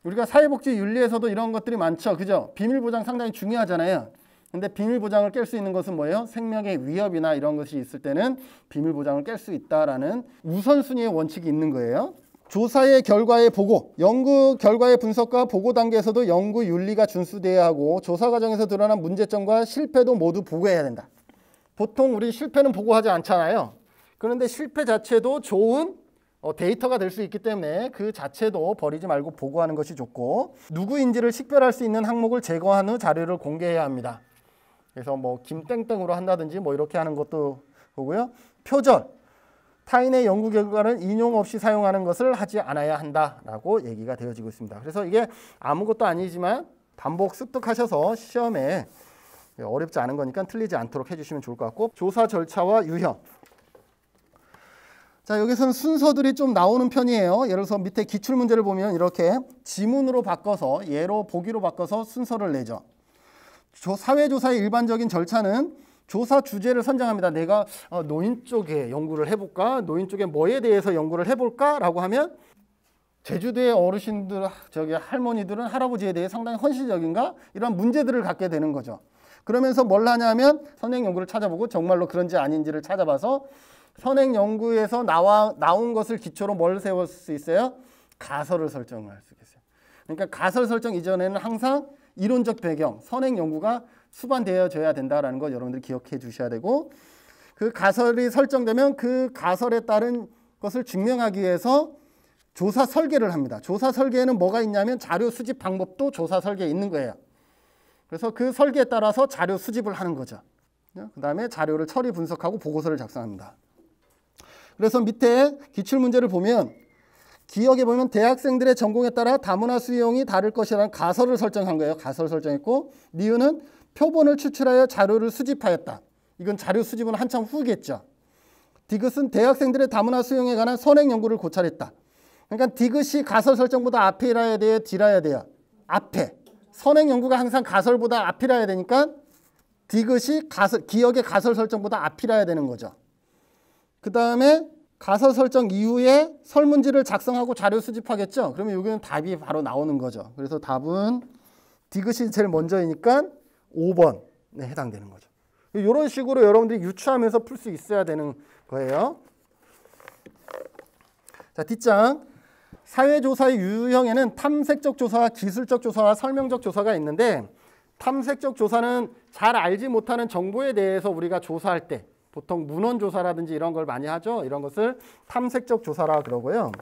우리가 사회복지 윤리에서도 이런 것들이 많죠. 그죠? 비밀 보장 상당히 중요하잖아요. 근데 비밀 보장을 깰 수 있는 것은 뭐예요? 생명의 위협이나 이런 것이 있을 때는 비밀 보장을 깰 수 있다라는 우선순위의 원칙이 있는 거예요. 조사의 결과의 보고, 연구 결과의 분석과 보고 단계에서도 연구 윤리가 준수돼야 하고 조사 과정에서 드러난 문제점과 실패도 모두 보고해야 된다. 보통 우리 실패는 보고하지 않잖아요. 그런데 실패 자체도 좋은 어, 데이터가 될 수 있기 때문에 그 자체도 버리지 말고 보고하는 것이 좋고 누구인지를 식별할 수 있는 항목을 제거한 후 자료를 공개해야 합니다. 그래서 뭐 김땡땡으로 한다든지 뭐 이렇게 하는 것도 보고요. 표절. 타인의 연구 결과를 인용 없이 사용하는 것을 하지 않아야 한다라고 얘기가 되어지고 있습니다. 그래서 이게 아무것도 아니지만 반복 습득하셔서 시험에 어렵지 않은 거니까 틀리지 않도록 해주시면 좋을 것 같고 조사 절차와 유형 자 여기서는 순서들이 좀 나오는 편이에요. 예를 들어서 밑에 기출문제를 보면 이렇게 지문으로 바꿔서 예로 보기로 바꿔서 순서를 내죠. 사회조사의 일반적인 절차는 조사 주제를 선정합니다. 내가 어, 노인 쪽에 연구를 해볼까? 노인 쪽에 뭐에 대해서 연구를 해볼까? 라고 하면 제주도의 어르신들, 저기 할머니들은 할아버지에 대해 상당히 헌신적인가? 이런 문제들을 갖게 되는 거죠. 그러면서 뭘 하냐면 선행 연구를 찾아보고 정말로 그런지 아닌지를 찾아봐서 선행 연구에서 나와, 나온 것을 기초로 뭘 세울 수 있어요? 가설을 설정할수 있어요. 그러니까 가설 설정 이전에는 항상 이론적 배경, 선행 연구가 수반되어져야 된다라는 걸여러분들 기억해 주셔야 되고 그 가설이 설정되면 그 가설에 따른 것을 증명하기 위해서 조사 설계를 합니다. 조사 설계에는 뭐가 있냐면 자료 수집 방법도 조사 설계에 있는 거예요. 그래서 그 설계에 따라서 자료 수집을 하는 거죠. 그 다음에 자료를 처리 분석하고 보고서를 작성합니다. 그래서 밑에 기출문제를 보면 기억에 보면 대학생들의 전공에 따라 다문화 수용이 다를 것이라는 가설을 설정한 거예요. 가설 설정했고 니우는 표본을 추출하여 자료를 수집하였다. 이건 자료 수집은 한참 후겠죠. 디귿은 대학생들의 다문화 수용에 관한 선행 연구를 고찰했다. 그러니까 디귿이 가설 설정보다 앞이라야 에 돼요? 뒤라야 돼요? 앞에. 선행 연구가 항상 가설보다 앞이라야 되니까 디귿이 가설, 기억의 가설 설정보다 앞이라야 되는 거죠. 그 다음에 가설 설정 이후에 설문지를 작성하고 자료 수집하겠죠. 그러면 여기는 답이 바로 나오는 거죠. 그래서 답은 디귿이 제일 먼저이니까 5번에 해당되는 거죠. 이런 식으로 여러분들이 유추하면서 풀 수 있어야 되는 거예요. 자, 뒷장. 사회조사의 유형에는 탐색적 조사와 기술적 조사와 설명적 조사가 있는데 탐색적 조사는 잘 알지 못하는 정보에 대해서 우리가 조사할 때 보통 문헌 조사라든지 이런 걸 많이 하죠. 이런 것을 탐색적 조사라 그러고요.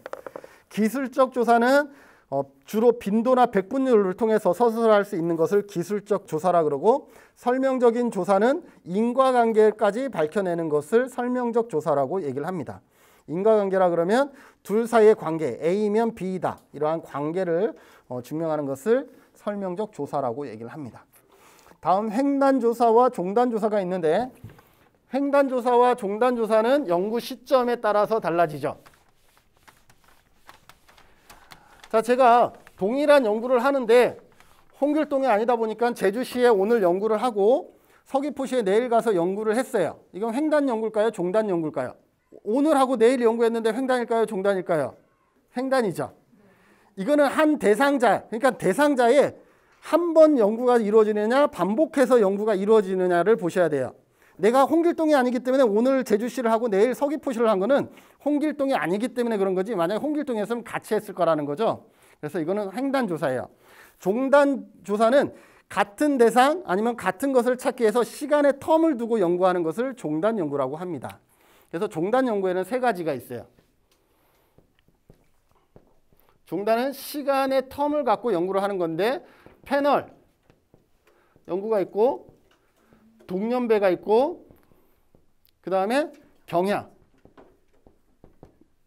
기술적 조사는 어, 주로 빈도나 백분율을 통해서 서술할 수 있는 것을 기술적 조사라 그러고 설명적인 조사는 인과관계까지 밝혀내는 것을 설명적 조사라고 얘기를 합니다. 인과관계라 그러면 둘 사이의 관계 A면 B이다 이러한 관계를 어, 증명하는 것을 설명적 조사라고 얘기를 합니다. 다음 횡단조사와 종단조사가 있는데 횡단조사와 종단조사는 연구 시점에 따라서 달라지죠. 자, 제가 동일한 연구를 하는데 홍길동이 아니다 보니까 제주시에 오늘 연구를 하고 서귀포시에 내일 가서 연구를 했어요. 이건 횡단 연구일까요? 종단 연구일까요? 오늘 하고 내일 연구했는데 횡단일까요? 종단일까요? 횡단이죠. 이거는 한 대상자, 그러니까 대상자의 한 번 연구가 이루어지느냐 반복해서 연구가 이루어지느냐를 보셔야 돼요. 내가 홍길동이 아니기 때문에 오늘 제주시를 하고 내일 서귀포시를 한 거는 홍길동이 아니기 때문에 그런 거지 만약에 홍길동이었으면 같이 했을 거라는 거죠. 그래서 이거는 횡단조사예요. 종단조사는 같은 대상 아니면 같은 것을 찾기 위해서 시간의 텀을 두고 연구하는 것을 종단 연구라고 합니다. 그래서 종단 연구에는 세 가지가 있어요. 종단은 시간의 텀을 갖고 연구를 하는 건데 패널 연구가 있고 동년배가 있고 그 다음에 경향이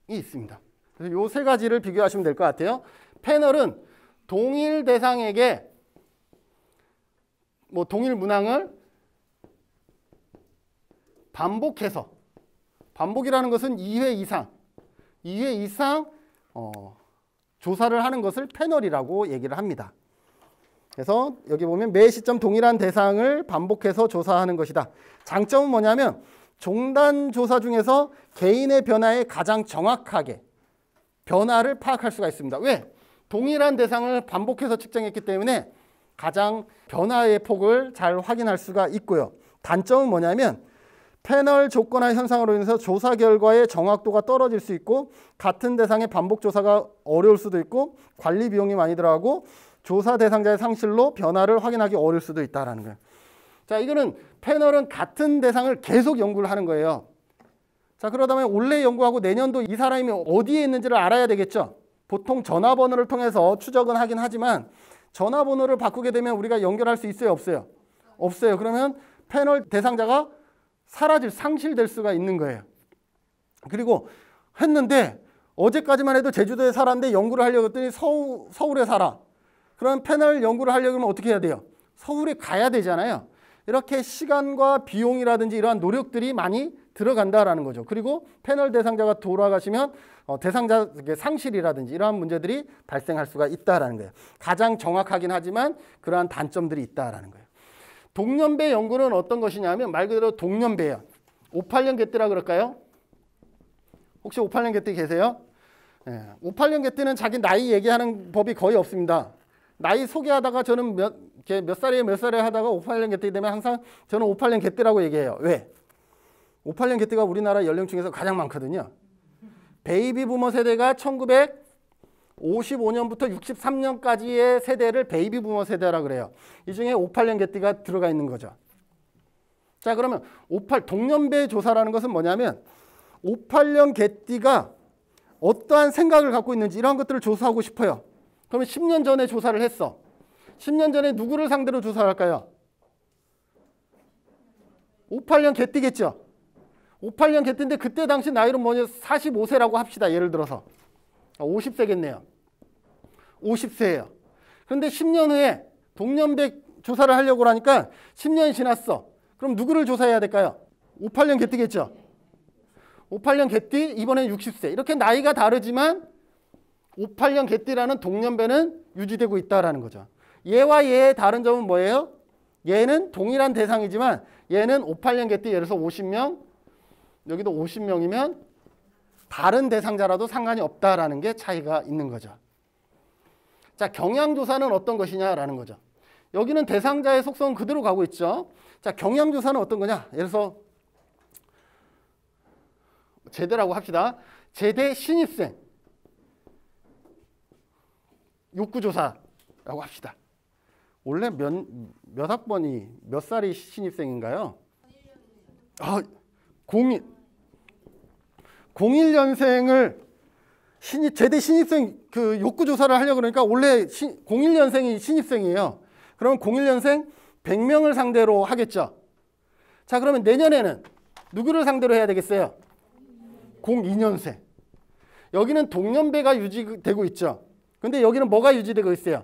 있습니다. 그래서 요세 가지를 비교하시면 될 것 같아요. 패널은 동일 대상에게 뭐 동일 문항을 반복해서 반복이라는 것은 2회 이상 2회 이상 어, 조사를 하는 것을 패널이라고 얘기를 합니다. 그래서 여기 보면 매 시점 동일한 대상을 반복해서 조사하는 것이다. 장점은 뭐냐면 종단 조사 중에서 개인의 변화에 가장 정확하게 변화를 파악할 수가 있습니다. 왜? 동일한 대상을 반복해서 측정했기 때문에 가장 변화의 폭을 잘 확인할 수가 있고요. 단점은 뭐냐면 패널 조건화 현상으로 인해서 조사 결과의 정확도가 떨어질 수 있고 같은 대상의 반복 조사가 어려울 수도 있고 관리 비용이 많이 들어가고 조사 대상자의 상실로 변화를 확인하기 어려울 수도 있다라는 거예요. 자, 이거는 패널은 같은 대상을 계속 연구를 하는 거예요. 자, 그러다 보면 올해 연구하고 내년도 이 사람이 어디에 있는지를 알아야 되겠죠. 보통 전화번호를 통해서 추적은 하긴 하지만 전화번호를 바꾸게 되면 우리가 연결할 수 있어요, 없어요? 없어요. 그러면 패널 대상자가 사라질, 상실될 수가 있는 거예요. 그리고 했는데 어제까지만 해도 제주도에 살았는데 연구를 하려고 했더니 서울, 서울에 살아. 그런 러 패널 연구를 하려면 어떻게 해야 돼요? 서울에 가야 되잖아요. 이렇게 시간과 비용이라든지 이러한 노력들이 많이 들어간다라는 거죠. 그리고 패널 대상자가 돌아가시면 어, 대상자 상실이라든지 이러한 문제들이 발생할 수가 있다라는 거예요. 가장 정확하긴 하지만 그러한 단점들이 있다라는 거예요. 동년배 연구는 어떤 것이냐면 말 그대로 동년배예요. 58년 개띠라 그럴까요? 혹시 58년 개띠 계세요? 예. 58년 개띠는 자기 나이 얘기하는 법이 거의 없습니다. 나이 소개하다가 저는 몇, 몇 살이에요, 몇살에 하다가 58년 개띠 되면 항상 저는 58년 개띠라고 얘기해요. 왜? 58년 개띠가 우리나라 연령 층에서 가장 많거든요. 베이비 부머 세대가 1955년부터 63년까지의 세대를 베이비 부머 세대라 그래요. 이 중에 58년 개띠가 들어가 있는 거죠. 자, 그러면 58 동년배 조사라는 것은 뭐냐면 58년 개띠가 어떠한 생각을 갖고 있는지 이런 것들을 조사하고 싶어요. 그러면 10년 전에 조사를 했어. 10년 전에 누구를 상대로 조사할까요? 58년 개띠겠죠? 58년 개띠인데 그때 당시 나이로 뭐냐 45세라고 합시다. 예를 들어서. 50세겠네요. 아, 50세예요. 그런데 10년 후에 동년배 조사를 하려고 하니까 그러니까 10년이 지났어. 그럼 누구를 조사해야 될까요? 58년 개띠겠죠? 58년 개띠, 이번엔 60세. 이렇게 나이가 다르지만 58년 개띠라는 동년배는 유지되고 있다라는 거죠. 얘와 얘의 다른 점은 뭐예요? 얘는 동일한 대상이지만 얘는 58년 개띠 예를 들어서 50명 여기도 50명이면 다른 대상자라도 상관이 없다라는 게 차이가 있는 거죠. 자, 경향조사는 어떤 것이냐라는 거죠. 여기는 대상자의 속성 그대로 가고 있죠. 자, 경향조사는 어떤 거냐? 예를 들어서 제대라고 합시다. 제대 신입생. 욕구조사라고 합시다. 원래 몇, 몇 학번이 몇 살이 신입생인가요? 아, 01, 01년생을 신입, 제대 신입생 그 욕구조사를 하려고 그러니까 원래 신, 01년생이 신입생이에요. 그러면 01년생 100명을 상대로 하겠죠. 자, 그러면 내년에는 누구를 상대로 해야 되겠어요? 02년생. 여기는 동년배가 유지되고 있죠. 근데 여기는 뭐가 유지되고 있어요?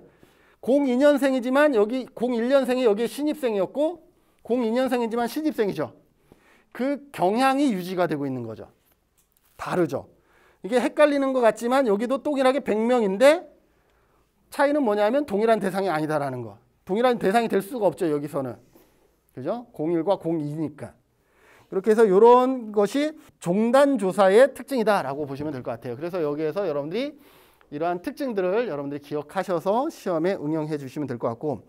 02년생이지만 여기 01년생이 여기에 신입생이었고 02년생이지만 신입생이죠. 그 경향이 유지가 되고 있는 거죠. 다르죠. 이게 헷갈리는 것 같지만 여기도 똑일하게 100명인데 차이는 뭐냐면 동일한 대상이 아니다라는 거. 동일한 대상이 될 수가 없죠. 여기서는. 그죠? 01과 02니까. 이렇게 해서 이런 것이 종단 조사의 특징이다라고 보시면 될 것 같아요. 그래서 여기에서 여러분들이 이러한 특징들을 여러분들이 기억하셔서 시험에 응용해 주시면 될 것 같고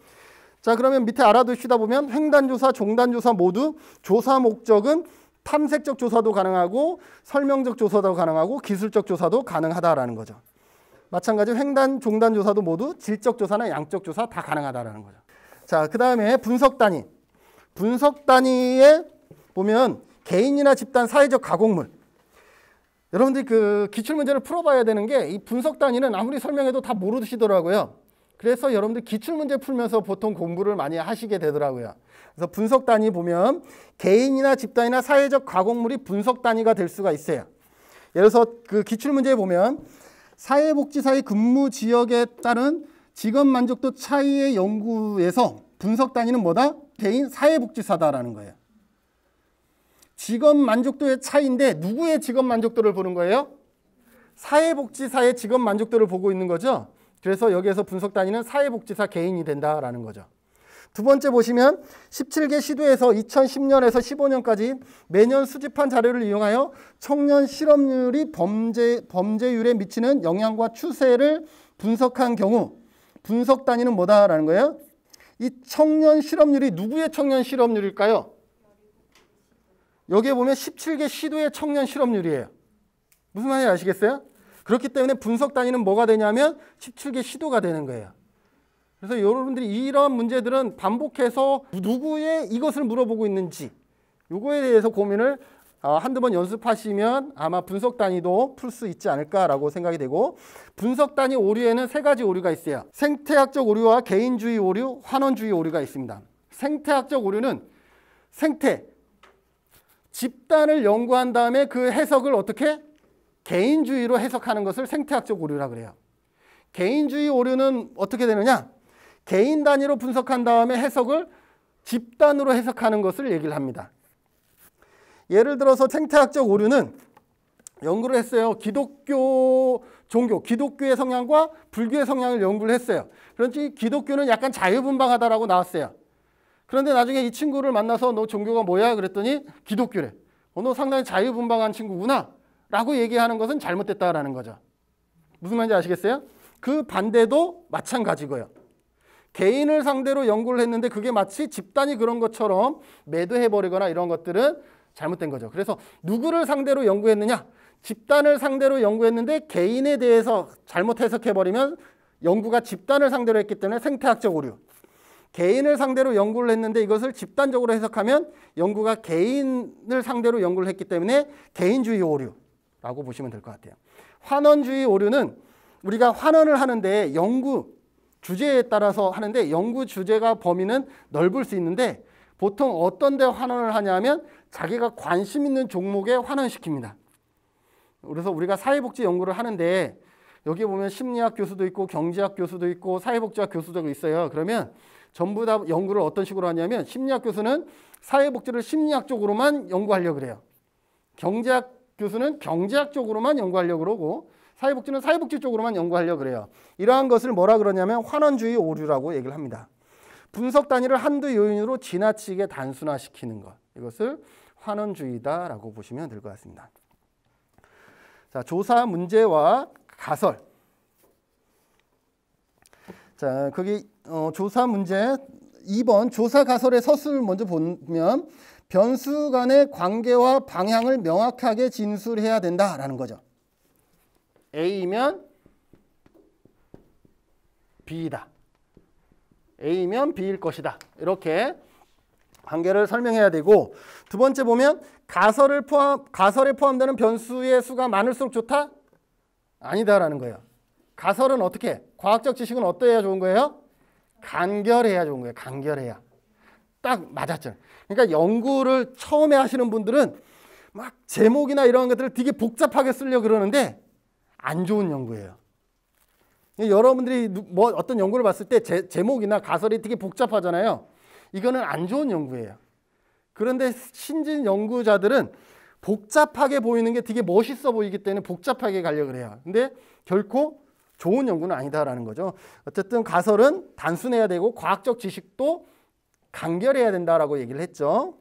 자 그러면 밑에 알아두시다 보면 횡단조사, 종단조사 모두 조사 목적은 탐색적 조사도 가능하고 설명적 조사도 가능하고 기술적 조사도 가능하다라는 거죠. 마찬가지 횡단, 종단 조사도 모두 질적 조사나 양적 조사 다 가능하다라는 거죠. 자, 그 다음에 분석 단위. 분석 단위에 보면 개인이나 집단 사회적 가공물. 여러분들이 그 기출문제를 풀어봐야 되는 게 이 분석 단위는 아무리 설명해도 다 모르시더라고요. 그래서 여러분들 기출문제 풀면서 보통 공부를 많이 하시게 되더라고요. 그래서 분석 단위 보면 개인이나 집단이나 사회적 과목물이 분석 단위가 될 수가 있어요. 예를 들어서 그 기출문제에 보면 사회복지사의 근무 지역에 따른 직업 만족도 차이의 연구에서 분석 단위는 뭐다? 개인 사회복지사다라는 거예요. 직업 만족도의 차이인데 누구의 직업 만족도를 보는 거예요? 사회복지사의 직업 만족도를 보고 있는 거죠. 그래서 여기에서 분석 단위는 사회복지사 개인이 된다라는 거죠. 두 번째 보시면 17개 시도에서 2010년에서 15년까지 매년 수집한 자료를 이용하여 청년 실업률이 범죄, 범죄율에 미치는 영향과 추세를 분석한 경우 분석 단위는 뭐다라는 거예요? 이 청년 실업률이 누구의 청년 실업률일까요? 여기에 보면 17개 시도의 청년 실업률이에요. 무슨 말인지 아시겠어요? 그렇기 때문에 분석 단위는 뭐가 되냐면 17개 시도가 되는 거예요. 그래서 여러분들이 이런 문제들은 반복해서 누구의 이것을 물어보고 있는지 요거에 대해서 고민을 어, 한두 번 연습하시면 아마 분석 단위도 풀 수 있지 않을까라고 생각이 되고 분석 단위 오류에는 세 가지 오류가 있어요. 생태학적 오류와 개인주의 오류, 환원주의 오류가 있습니다. 생태학적 오류는 생태, 집단을 연구한 다음에 그 해석을 어떻게 개인주의로 해석하는 것을 생태학적 오류라 그래요. 개인주의 오류는 어떻게 되느냐? 개인 단위로 분석한 다음에 해석을 집단으로 해석하는 것을 얘기를 합니다. 예를 들어서 생태학적 오류는 연구를 했어요. 기독교 종교, 기독교의 성향과 불교의 성향을 연구를 했어요. 그런지 기독교는 약간 자유분방하다라고 나왔어요. 그런데 나중에 이 친구를 만나서 너 종교가 뭐야? 그랬더니 기독교래. 어, 너 상당히 자유분방한 친구구나. 라고 얘기하는 것은 잘못됐다라는 거죠. 무슨 말인지 아시겠어요? 그 반대도 마찬가지고요. 개인을 상대로 연구를 했는데 그게 마치 집단이 그런 것처럼 매도해버리거나 이런 것들은 잘못된 거죠. 그래서 누구를 상대로 연구했느냐? 집단을 상대로 연구했는데 개인에 대해서 잘못 해석해버리면 연구가 집단을 상대로 했기 때문에 생태학적 오류. 개인을 상대로 연구를 했는데 이것을 집단적으로 해석하면 연구가 개인을 상대로 연구를 했기 때문에 개인주의 오류라고 보시면 될 것 같아요. 환원주의 오류는 우리가 환원을 하는데 연구 주제에 따라서 하는데 연구 주제가 범위는 넓을 수 있는데 보통 어떤 데 환원을 하냐면 자기가 관심 있는 종목에 환원시킵니다. 그래서 우리가 사회복지 연구를 하는데 여기 보면 심리학 교수도 있고 경제학 교수도 있고 사회복지학 교수도 있어요. 그러면 전부 다 연구를 어떤 식으로 하냐면 심리학 교수는 사회복지를 심리학 적으로만 연구하려고 그래요. 경제학 교수는 경제학 적으로만 연구하려고 그러고 사회복지는 사회복지 쪽으로만 연구하려고 그래요. 이러한 것을 뭐라 그러냐면 환원주의 오류라고 얘기를 합니다. 분석 단위를 한두 요인으로 지나치게 단순화시키는 것. 이것을 환원주의다라고 보시면 될 것 같습니다. 자, 조사 문제와 가설. 자, 그게 어, 조사 문제 2번 조사 가설의 서술을 먼저 보면 변수 간의 관계와 방향을 명확하게 진술해야 된다라는 거죠. A면 b 다 A면 B일 것이다. 이렇게 관계를 설명해야 되고 두 번째 보면 가설을 포함 가설에 포함되는 변수의 수가 많을수록 좋다? 아니다라는 거예요. 가설은 어떻게? 과학적 지식은 어때야 좋은 거예요? 간결해야 좋은 거예요. 간결해야. 딱 맞았죠. 그러니까 연구를 처음에 하시는 분들은 막 제목이나 이런 것들을 되게 복잡하게 쓰려 그러는데 안 좋은 연구예요. 여러분들이 뭐 어떤 연구를 봤을 때 제, 제목이나 가설이 되게 복잡하잖아요. 이거는 안 좋은 연구예요. 그런데 신진 연구자들은 복잡하게 보이는 게 되게 멋있어 보이기 때문에 복잡하게 가려고 해요. 근데 결코 좋은 연구는 아니다라는 거죠. 어쨌든 가설은 단순해야 되고 과학적 지식도 간결해야 된다라고 얘기를 했죠.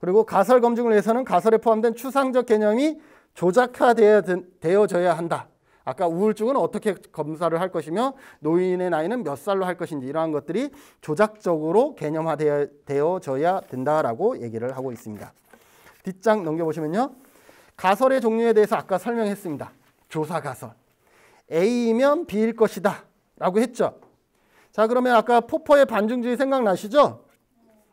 그리고 가설 검증을 위해서는 가설에 포함된 추상적 개념이 조작화되어져야 한다. 아까 우울증은 어떻게 검사를 할 것이며 노인의 나이는 몇 살로 할 것인지 이러한 것들이 조작적으로 개념화되어져야 된다라고 얘기를 하고 있습니다. 뒷장 넘겨보시면요. 가설의 종류에 대해서 아까 설명했습니다. 조사 가설, A이면 B일 것이다 라고 했죠. 자 그러면 아까 포퍼의 반증주의 생각나시죠?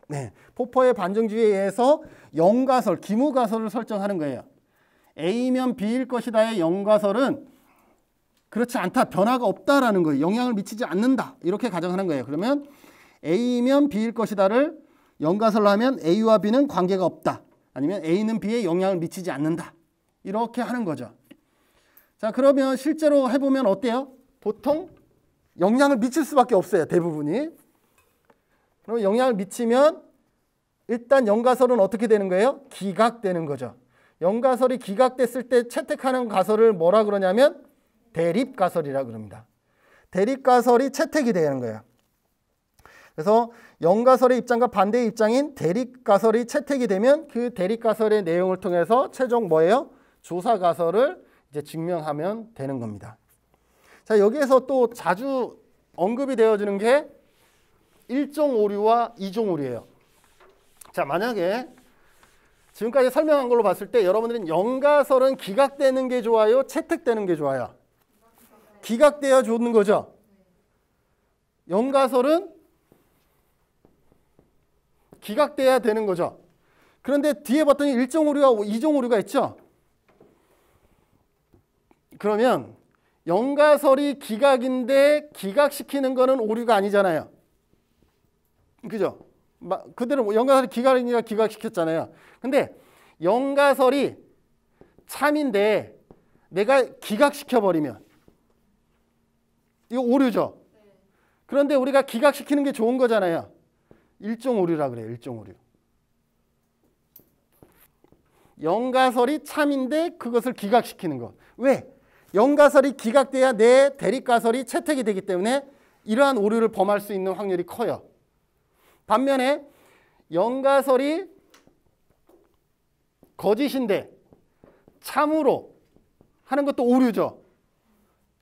네, 포퍼의 반증주의에 의해서 영가설, 기무가설을 설정하는 거예요. A면 B일 것이다의 영가설은 그렇지 않다, 변화가 없다라는 거예요. 영향을 미치지 않는다 이렇게 가정하는 거예요. 그러면 A면 B일 것이다를 영가설로 하면 A와 B는 관계가 없다. 아니면 A는 B에 영향을 미치지 않는다. 이렇게 하는 거죠. 자, 그러면 실제로 해보면 어때요? 보통 영향을 미칠 수밖에 없어요. 대부분이. 그러 영향을 미치면 일단 연가설은 어떻게 되는 거예요? 기각되는 거죠. 연가설이 기각됐을 때 채택하는 가설을 뭐라 그러냐면 대립가설이라 그럽니다. 대립가설이 채택이 되는 거예요. 그래서 연가설의 입장과 반대의 입장인 대립가설이 채택이 되면 그 대립가설의 내용을 통해서 최종 뭐예요? 조사가설을 이제 증명하면 되는 겁니다. 자, 여기에서 또 자주 언급이 되어지는 게 1종 오류와 2종 오류예요. 자, 만약에 지금까지 설명한 걸로 봤을 때 여러분들은 연가설은 기각되는 게 좋아요? 채택되는 게 좋아요? 기각되어 좋는 거죠? 연가설은 기각돼야 되는 거죠. 그런데 뒤에 봤더니 1종 오류와 2종 오류가 있죠? 그러면 영가설이 기각인데 기각시키는 거는 오류가 아니잖아요. 그죠? 그대로 뭐 영가설이 기각이니까 기각시켰잖아요. 근데 영가설이 참인데 내가 기각시켜버리면 이거 오류죠. 그런데 우리가 기각시키는 게 좋은 거잖아요. 일종 오류라 그래요. 일종 오류. 영가설이 참인데 그것을 기각시키는 거. 왜? 연가설이 기각돼야 내 대립가설이 채택이 되기 때문에 이러한 오류를 범할 수 있는 확률이 커요. 반면에 연가설이 거짓인데 참으로 하는 것도 오류죠.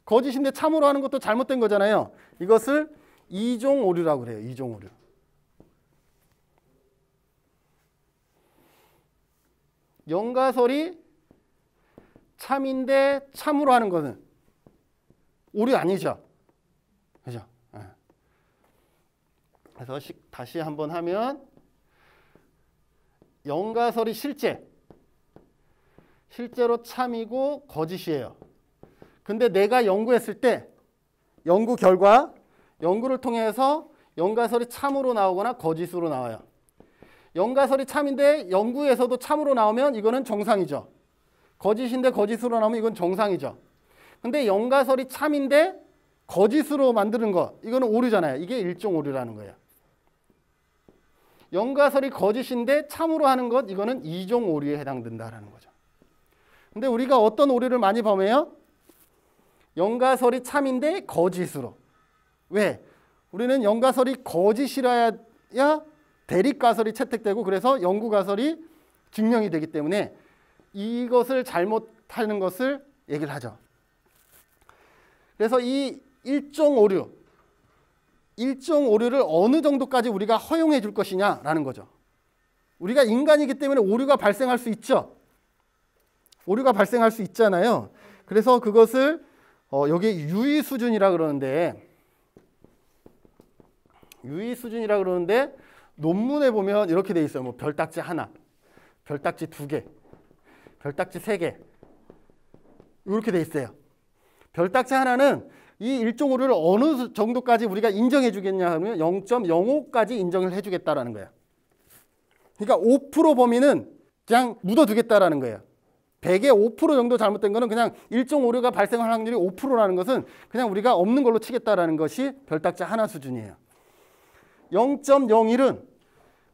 거짓인데 참으로 하는 것도 잘못된 거잖아요. 이것을 이종 오류라고 그래요. 이종 오류. 연가설이 참인데 참으로 하는 것은 우리 아니죠. 그죠? 예. 그래서 다시 한번 하면 영가설이 실제 실제로 참이고 거짓이에요. 근데 내가 연구했을 때 연구 결과 연구를 통해서 연가설이 참으로 나오거나 거짓으로 나와요. 연가설이 참인데 연구에서도 참으로 나오면 이거는 정상이죠. 거짓인데 거짓으로 나오면 이건 정상이죠. 근데 영가설이 참인데 거짓으로 만드는 거 이거는 오류잖아요. 이게 일종 오류라는 거예요. 영가설이 거짓인데 참으로 하는 것 이거는 이종 오류에 해당된다라는 거죠. 근데 우리가 어떤 오류를 많이 범해요? 영가설이 참인데 거짓으로. 왜? 우리는 영가설이 거짓이라야 대립가설이 채택되고 그래서 연구가설이 증명이 되기 때문에 이것을 잘못하는 것을 얘기를 하죠. 그래서 이 일종 오류, 일종 오류를 어느 정도까지 우리가 허용해 줄 것이냐라는 거죠. 우리가 인간이기 때문에 오류가 발생할 수 있죠. 오류가 발생할 수 있잖아요. 그래서 그것을 어, 여기 유의 수준이라 그러는데 유의 수준이라 그러는데 논문에 보면 이렇게 돼 있어요. 뭐 별딱지 하나, 별딱지 두 개, 별딱지 3개 이렇게 돼 있어요. 별딱지 하나는 이 일종 오류를 어느 정도까지 우리가 인정해 주겠냐 하면 0.05까지 인정을 해 주겠다라는 거예요. 그러니까 5% 범위는 그냥 묻어두겠다라는 거예요. 100에 5% 정도 잘못된 거는 그냥 일종 오류가 발생할 확률이 5%라는 것은 그냥 우리가 없는 걸로 치겠다라는 것이 별딱지 하나 수준이에요. 0.01은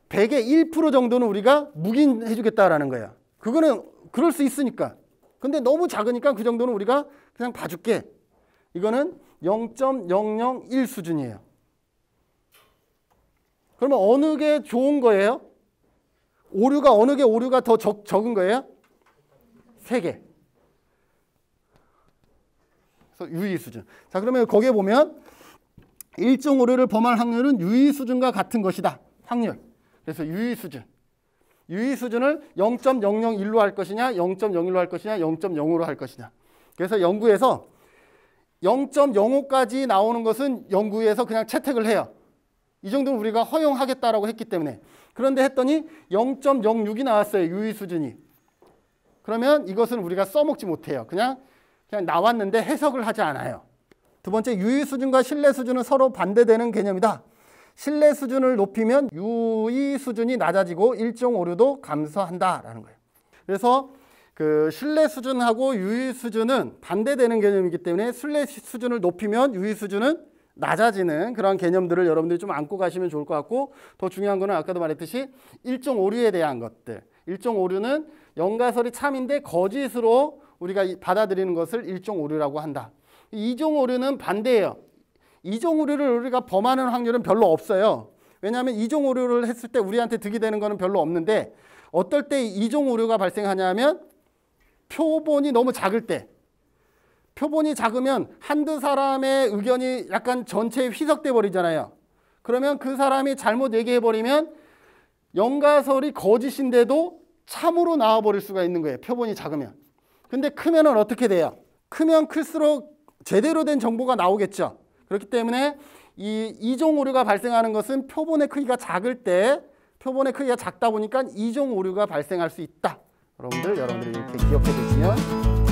100에 1% 정도는 우리가 묵인해 주겠다라는 거예요. 그거는 그럴 수 있으니까. 근데 너무 작으니까 그 정도는 우리가 그냥 봐줄게. 이거는 0.001 수준이에요. 그러면 어느 게 좋은 거예요? 오류가 어느 게 오류가 더 적, 적은 거예요? 세 개. 그래서 유의 수준. 자, 그러면 거기에 보면 일종 오류를 범할 확률은 유의 수준과 같은 것이다. 확률. 그래서 유의 수준. 유의 수준을 0.001로 할 것이냐, 0.01로 할 것이냐, 0.05로 할 것이냐. 그래서 연구에서 0.05까지 나오는 것은 연구에서 그냥 채택을 해요. 이 정도는 우리가 허용하겠다라고 했기 때문에. 그런데 했더니 0.06이 나왔어요. 유의 수준이. 그러면 이것은 우리가 써먹지 못해요. 그냥 그냥 나왔는데 해석을 하지 않아요. 두 번째 유의 수준과 신뢰 수준은 서로 반대되는 개념이다. 신뢰 수준을 높이면 유의 수준이 낮아지고 일정 오류도 감소한다라는 거예요. 그래서 그 신뢰 수준하고 유의 수준은 반대되는 개념이기 때문에 신뢰 수준을 높이면 유의 수준은 낮아지는 그런 개념들을 여러분들이 좀 안고 가시면 좋을 것 같고 더 중요한 거는 아까도 말했듯이 일정 오류에 대한 것들 일정 오류는 연가설이 참인데 거짓으로 우리가 받아들이는 것을 일종 오류라고 한다. 이종 오류는 반대예요. 이종 오류를 우리가 범하는 확률은 별로 없어요. 왜냐하면 이종 오류를 했을 때 우리한테 득이 되는 거는 별로 없는데 어떨 때 이종 오류가 발생하냐면 표본이 너무 작을 때 표본이 작으면 한두 사람의 의견이 약간 전체에 휘석돼 버리잖아요. 그러면 그 사람이 잘못 얘기해 버리면 연가설이 거짓인데도 참으로 나와 버릴 수가 있는 거예요. 표본이 작으면. 근데 크면은 어떻게 돼요? 크면 클수록 제대로 된 정보가 나오겠죠. 그렇기 때문에 이 이종 오류가 발생하는 것은 표본의 크기가 작을 때 표본의 크기가 작다 보니까 이종 오류가 발생할 수 있다. 여러분들 여러분들이 이렇게 기억해 두시면